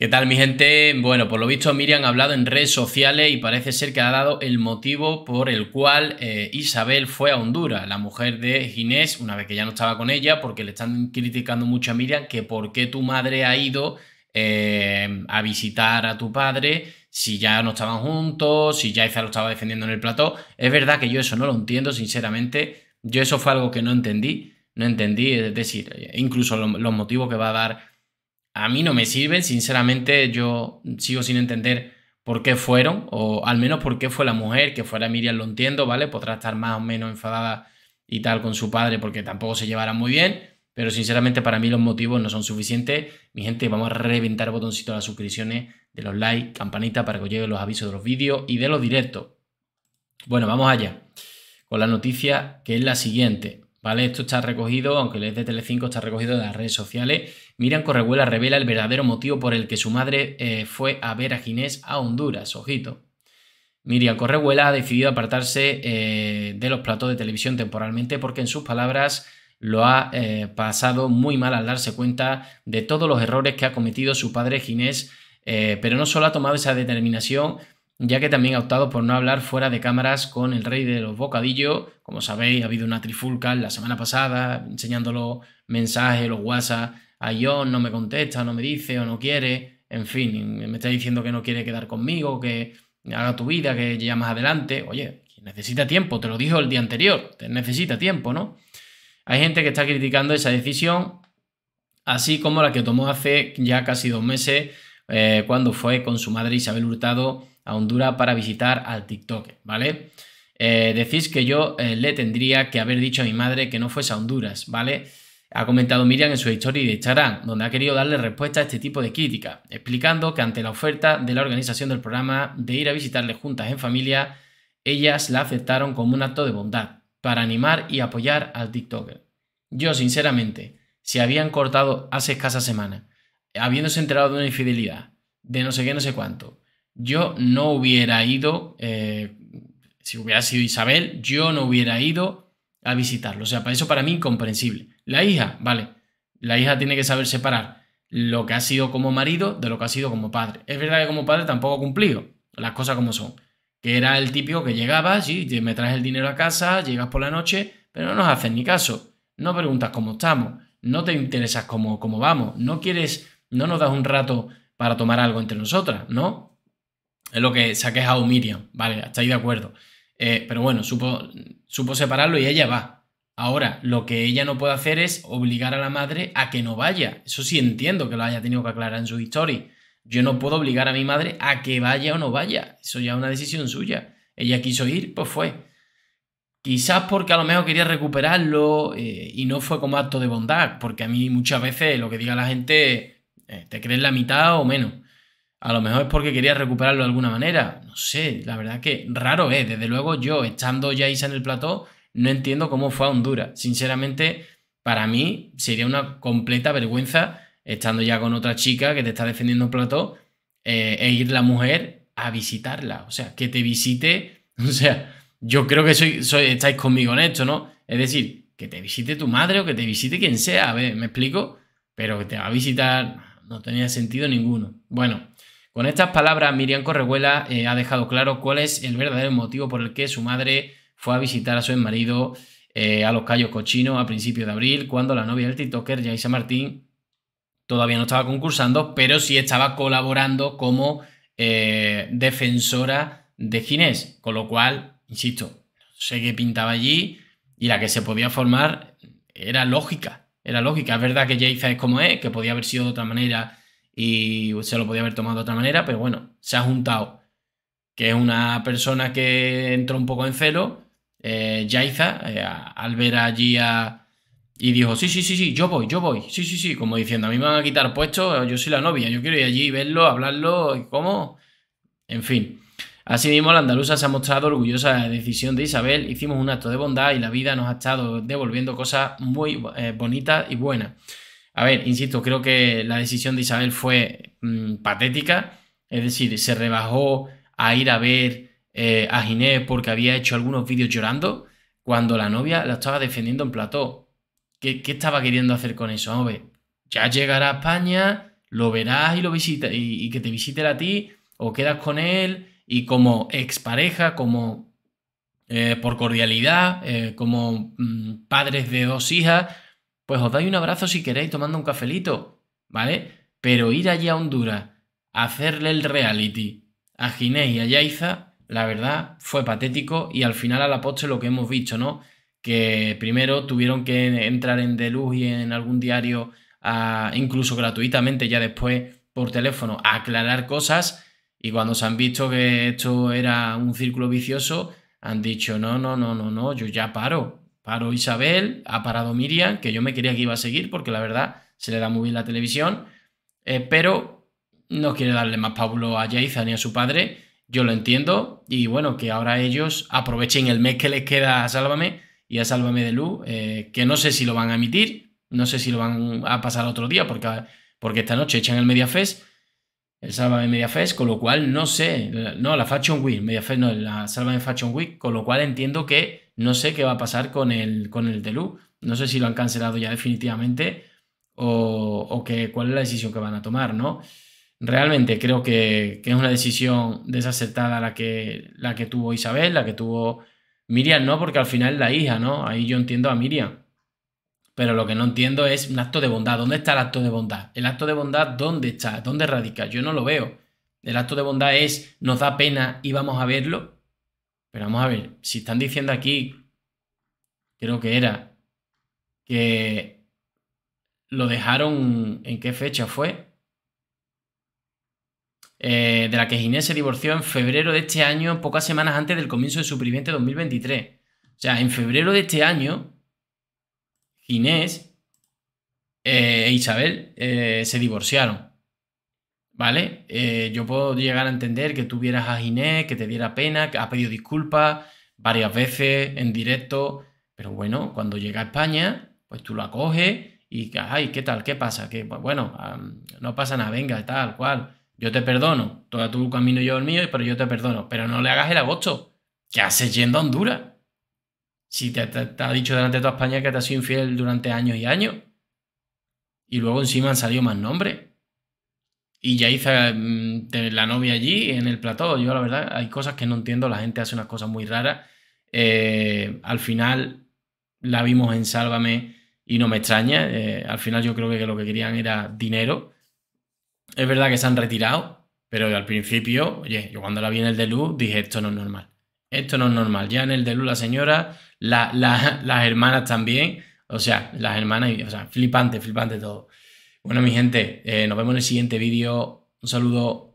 ¿Qué tal mi gente? Bueno, por lo visto Miriam ha hablado en redes sociales y parece ser que ha dado el motivo por el cual eh, Isabel fue a Honduras, la mujer de Ginés, una vez que ya no estaba con ella, porque le están criticando mucho a Miriam que por qué tu madre ha ido eh, a visitar a tu padre si ya no estaban juntos, si ya Isa lo estaba defendiendo en el plató. Es verdad que yo eso no lo entiendo, sinceramente. Yo eso fue algo que no entendí, no entendí, es decir, incluso los motivos que va a dar a mí no me sirven, sinceramente yo sigo sin entender por qué fueron, o al menos por qué fue la mujer, que fuera Miriam lo entiendo, ¿vale? Podrá estar más o menos enfadada y tal con su padre porque tampoco se llevará muy bien, pero sinceramente para mí los motivos no son suficientes. Mi gente, vamos a reventar el botoncito de las suscripciones, de los likes, campanita para que os lleguen los avisos de los vídeos y de los directos. Bueno, vamos allá con la noticia que es la siguiente, ¿vale? Esto está recogido, aunque es e de Telecinco, está recogido de las redes sociales Miriam Correguela revela el verdadero motivo por el que su madre eh, fue a ver a Ginés a Honduras, ojito. Miriam Correguela ha decidido apartarse eh, de los platos de televisión temporalmente porque en sus palabras lo ha eh, pasado muy mal al darse cuenta de todos los errores que ha cometido su padre Ginés, pero no solo ha tomado esa determinación, ya que también ha optado por no hablar fuera de cámaras con el rey de los bocadillos. Como sabéis, ha habido una trifulca la semana pasada, enseñándolo mensajes, los WhatsApp a ah, John no me contesta, no me dice o no quiere, en fin, me está diciendo que no quiere quedar conmigo, que haga tu vida, que ya más adelante, oye, necesita tiempo, te lo dijo el día anterior, te necesita tiempo, ¿no? Hay gente que está criticando esa decisión, así como la que tomó hace ya casi dos meses, eh, cuando fue con su madre Isabel Hurtado a Honduras para visitar al TikTok, ¿vale? Eh, decís que yo eh, le tendría que haber dicho a mi madre que no fuese a Honduras, ¿vale? Ha comentado Miriam en su historia de Charán, donde ha querido darle respuesta a este tipo de crítica, explicando que ante la oferta de la organización del programa de ir a visitarle juntas en familia, ellas la aceptaron como un acto de bondad, para animar y apoyar al TikToker. Yo, sinceramente, si habían cortado hace escasa semana, habiéndose enterado de una infidelidad, de no sé qué, no sé cuánto, yo no hubiera ido, eh, si hubiera sido Isabel, yo no hubiera ido a visitarlo. O sea, para eso para mí incomprensible. La hija, vale. La hija tiene que saber separar lo que ha sido como marido de lo que ha sido como padre. Es verdad que como padre tampoco ha cumplido las cosas como son. Que era el típico que llegaba, sí, me traes el dinero a casa, llegas por la noche, pero no nos haces ni caso. No preguntas cómo estamos, no te interesas cómo, cómo vamos, no quieres, no nos das un rato para tomar algo entre nosotras, ¿no? Es lo que se ha quejado Miriam, vale, estáis de acuerdo. Eh, pero bueno, supo, supo separarlo y ella va, Ahora, lo que ella no puede hacer es obligar a la madre a que no vaya. Eso sí entiendo que lo haya tenido que aclarar en su historia. Yo no puedo obligar a mi madre a que vaya o no vaya. Eso ya es una decisión suya. Ella quiso ir, pues fue. Quizás porque a lo mejor quería recuperarlo eh, y no fue como acto de bondad, porque a mí muchas veces lo que diga la gente eh, te crees la mitad o menos. A lo mejor es porque quería recuperarlo de alguna manera. No sé, la verdad que raro es. Desde luego yo, estando ya Isa en el plató, no entiendo cómo fue a Honduras. Sinceramente, para mí sería una completa vergüenza estando ya con otra chica que te está defendiendo un plató eh, e ir la mujer a visitarla. O sea, que te visite. O sea, yo creo que soy, soy, estáis conmigo en esto, ¿no? Es decir, que te visite tu madre o que te visite quien sea. A ver, ¿me explico? Pero que te va a visitar no tenía sentido ninguno. Bueno. Con estas palabras, Miriam Correguela eh, ha dejado claro cuál es el verdadero motivo por el que su madre fue a visitar a su marido eh, a los callos Cochinos a principios de abril, cuando la novia del TikToker, Yaisa Martín, todavía no estaba concursando, pero sí estaba colaborando como eh, defensora de Ginés. Con lo cual, insisto, sé que pintaba allí y la que se podía formar era lógica. Era lógica. Es verdad que Yaisa es como es, que podía haber sido de otra manera y se lo podía haber tomado de otra manera, pero bueno, se ha juntado que es una persona que entró un poco en celo eh, eh, al ver allí a... Y dijo, sí, sí, sí, sí, yo voy, yo voy, sí, sí, sí, como diciendo, a mí me van a quitar puesto, yo soy la novia, yo quiero ir allí, verlo, hablarlo, ¿cómo? En fin. Asimismo, la andaluza se ha mostrado orgullosa de la decisión de Isabel, hicimos un acto de bondad y la vida nos ha estado devolviendo cosas muy eh, bonitas y buenas. A ver, insisto, creo que la decisión de Isabel fue mm, patética, es decir, se rebajó a ir a ver eh, a Ginés porque había hecho algunos vídeos llorando cuando la novia la estaba defendiendo en plató. ¿Qué, estaba queriendo hacer con eso? ya llegará a España, lo verás y lo visita, y, que te visite a ti, o quedas con él, y como expareja, como eh, por cordialidad, eh, como mm, padres de dos hijas, pues os dais un abrazo si queréis tomando un cafelito, ¿vale? Pero ir allí a Honduras, hacerle el reality a Ginés y a Yaiza, la verdad, fue patético y al final a la postre lo que hemos visto, ¿no? Que primero tuvieron que entrar en Luz y en algún diario, ah, incluso gratuitamente, ya después por teléfono, a aclarar cosas y cuando se han visto que esto era un círculo vicioso, han dicho, no, no, no, no, no, yo ya paro. Paro Isabel, ha parado Miriam, que yo me quería que iba a seguir porque la verdad se le da muy bien la televisión, eh, pero no quiere darle más pablo a Jaiza ni a su padre yo lo entiendo y bueno, que ahora ellos aprovechen el mes que les queda a Sálvame y a Sálvame de Luz, eh, que no sé si lo van a emitir, no sé si lo van a pasar otro día porque, porque esta noche echan el Mediafest, el Sálvame Mediafest, con lo cual no sé, no, la Fashion Week, Mediafest no, la Sálvame Fashion Week, con lo cual entiendo que no sé qué va a pasar con el, con el de Luz, no sé si lo han cancelado ya definitivamente o, o que, cuál es la decisión que van a tomar, ¿no? realmente creo que, es una decisión desacertada la que, la que tuvo Isabel, la que tuvo Miriam, ¿no? Porque al final la hija, ¿no? Ahí yo entiendo a Miriam. Pero lo que no entiendo es un acto de bondad. ¿Dónde está el acto de bondad? ¿El acto de bondad dónde está? ¿Dónde radica? Yo no lo veo. El acto de bondad es, nos da pena y vamos a verlo. Pero vamos a ver, si están diciendo aquí, creo que era, que lo dejaron, ¿en qué fecha fue? Eh, de la que Ginés se divorció en febrero de este año, pocas semanas antes del comienzo de su viviente 2023. O sea, en febrero de este año, Ginés eh, e Isabel eh, se divorciaron. ¿Vale? yo puedo llegar a entender que tú vieras a Ginés, que te diera pena, que ha pedido disculpas varias veces en directo, pero bueno, cuando llega a España, pues tú lo acoges y, ay, ¿qué tal? ¿Qué pasa? Que, pues bueno, no pasa nada, venga, tal, cual yo te perdono, toda tu camino yo el mío, pero yo te perdono, pero no le hagas el agosto. ¿Qué haces yendo a Honduras? Si te, ha dicho delante de toda España que te ha sido infiel durante años y años. Y luego encima han salido más nombres. Y ya hice mm, la novia allí en el plató. Yo la verdad hay cosas que no entiendo. La gente hace unas cosas muy raras. Eh, al final la vimos en Sálvame y no me extraña. Eh, al final yo creo que lo que querían era dinero es verdad que se han retirado, pero al principio, oye, yo cuando la vi en el Deluxe, dije, esto no es normal. Esto no es normal. Ya en el Deluxe, la señora, las hermanas también, o sea, las hermanas, o sea, flipante, flipante todo. Bueno, mi gente, eh, nos vemos en el siguiente vídeo. Un saludo.